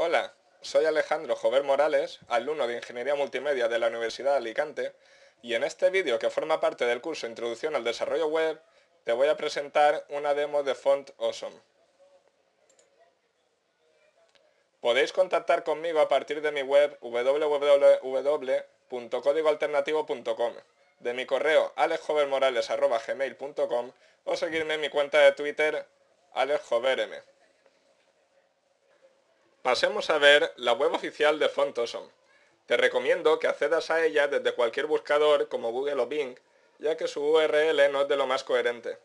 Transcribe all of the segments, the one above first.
Hola, soy Alejandro Jover Morales, alumno de Ingeniería Multimedia de la Universidad de Alicante, y en este vídeo que forma parte del curso Introducción al Desarrollo Web, te voy a presentar una demo de Font Awesome. Podéis contactar conmigo a partir de mi web www.códigoalternativo.com, de mi correo alexjovermorales.gmail.com o seguirme en mi cuenta de Twitter alejoverm. Pasemos a ver la web oficial de Font Awesome. Te recomiendo que accedas a ella desde cualquier buscador como Google o Bing, ya que su URL no es de lo más coherente.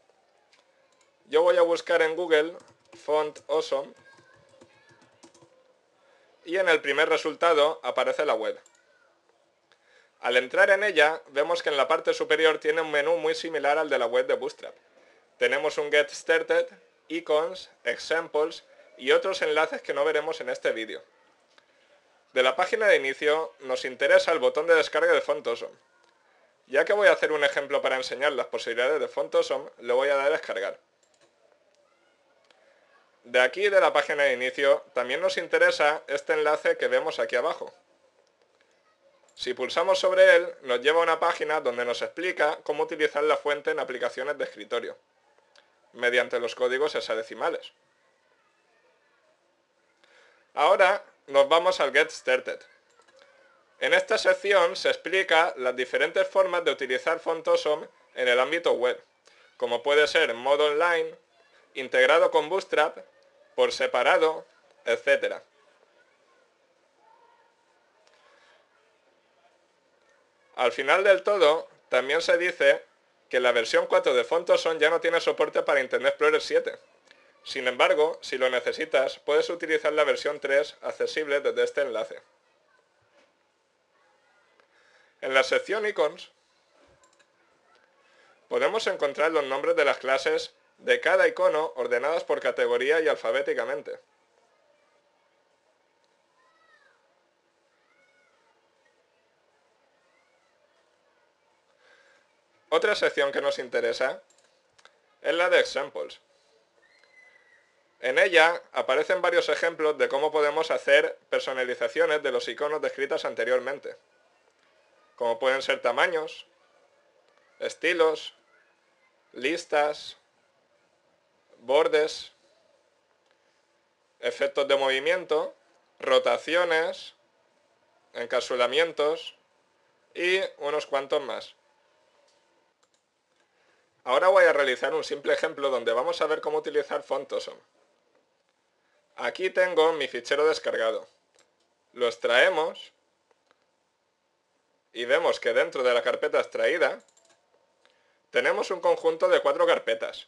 Yo voy a buscar en Google Font Awesome y en el primer resultado aparece la web. Al entrar en ella, vemos que en la parte superior tiene un menú muy similar al de la web de Bootstrap. Tenemos un Get Started, Icons, Examples y otros enlaces que no veremos en este vídeo. De la página de inicio nos interesa el botón de descarga de Fontosom. Ya que voy a hacer un ejemplo para enseñar las posibilidades de Fontosom, le voy a dar a descargar. De aquí de la página de inicio también nos interesa este enlace que vemos aquí abajo. Si pulsamos sobre él, nos lleva a una página donde nos explica cómo utilizar la fuente en aplicaciones de escritorio, mediante los códigos hexadecimales. Ahora nos vamos al Get Started. En esta sección se explica las diferentes formas de utilizar Fontosom en el ámbito web, como puede ser modo online, integrado con Bootstrap, por separado, etc. Al final del todo, también se dice que la versión 4 de Fontosom ya no tiene soporte para Internet Explorer 7. Sin embargo, si lo necesitas, puedes utilizar la versión 3 accesible desde este enlace. En la sección Icons, podemos encontrar los nombres de las clases de cada icono ordenadas por categoría y alfabéticamente. Otra sección que nos interesa es la de Examples. En ella aparecen varios ejemplos de cómo podemos hacer personalizaciones de los iconos descritas anteriormente, como pueden ser tamaños, estilos, listas, bordes, efectos de movimiento, rotaciones, encapsulamientos y unos cuantos más. Ahora voy a realizar un simple ejemplo donde vamos a ver cómo utilizar Fontosome. Aquí tengo mi fichero descargado. Lo extraemos y vemos que dentro de la carpeta extraída tenemos un conjunto de cuatro carpetas.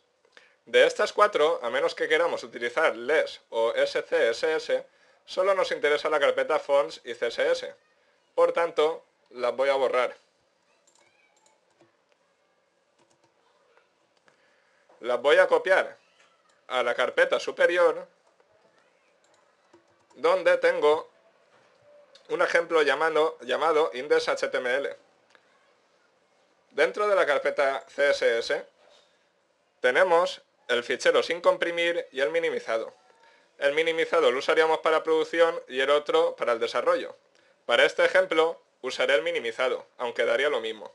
De estas cuatro, a menos que queramos utilizar LES o SCSS, solo nos interesa la carpeta fonts y CSS. Por tanto, las voy a borrar. Las voy a copiar a la carpeta superior donde tengo un ejemplo llamado, llamado index.html. Dentro de la carpeta CSS tenemos el fichero sin comprimir y el minimizado. El minimizado lo usaríamos para producción y el otro para el desarrollo. Para este ejemplo usaré el minimizado, aunque daría lo mismo.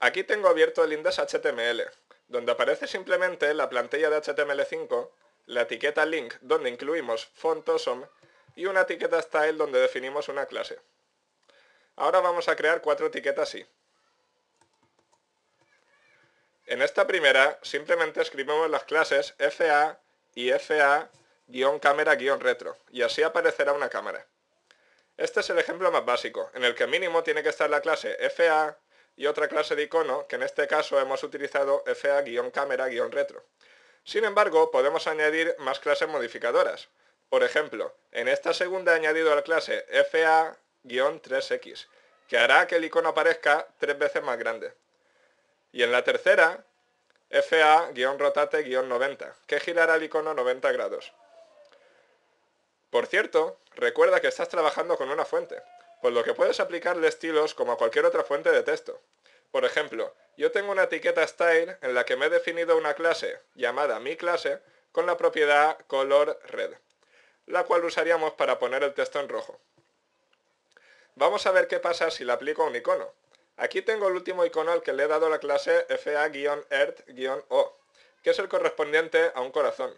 Aquí tengo abierto el index.html donde aparece simplemente la plantilla de HTML5, la etiqueta link donde incluimos font y una etiqueta style donde definimos una clase. Ahora vamos a crear cuatro etiquetas así. En esta primera simplemente escribimos las clases FA y FA-cámara-retro y así aparecerá una cámara. Este es el ejemplo más básico, en el que mínimo tiene que estar la clase FA, y otra clase de icono que en este caso hemos utilizado FA-cámara-retro. Sin embargo, podemos añadir más clases modificadoras. Por ejemplo, en esta segunda he añadido la clase FA-3X, que hará que el icono aparezca tres veces más grande. Y en la tercera, FA-rotate-90, que girará el icono 90 grados. Por cierto, recuerda que estás trabajando con una fuente, por pues lo que puedes aplicarle estilos como a cualquier otra fuente de texto. Por ejemplo, yo tengo una etiqueta style en la que me he definido una clase llamada mi clase con la propiedad color red, la cual usaríamos para poner el texto en rojo. Vamos a ver qué pasa si le aplico a un icono. Aquí tengo el último icono al que le he dado la clase fa-earth-o, que es el correspondiente a un corazón.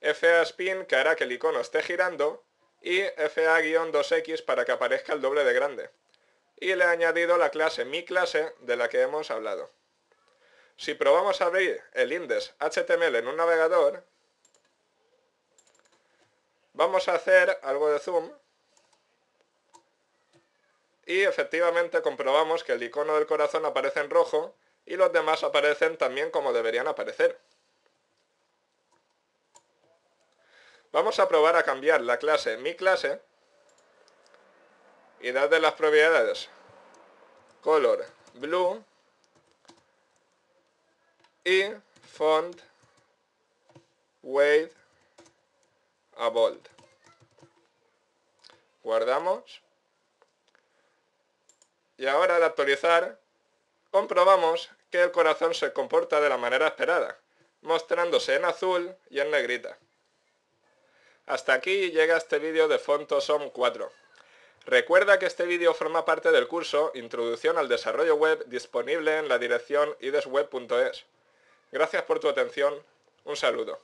fa spin que hará que el icono esté girando y fa-2x para que aparezca el doble de grande. Y le he añadido la clase mi clase de la que hemos hablado. Si probamos a abrir el índice HTML en un navegador, vamos a hacer algo de zoom y efectivamente comprobamos que el icono del corazón aparece en rojo y los demás aparecen también como deberían aparecer. Vamos a probar a cambiar la clase mi clase y darle las propiedades color blue y font weight a bold. Guardamos. Y ahora al actualizar comprobamos que el corazón se comporta de la manera esperada, mostrándose en azul y en negrita. Hasta aquí llega este vídeo de Fontosom 4. Recuerda que este vídeo forma parte del curso Introducción al Desarrollo Web disponible en la dirección idesweb.es. Gracias por tu atención, un saludo.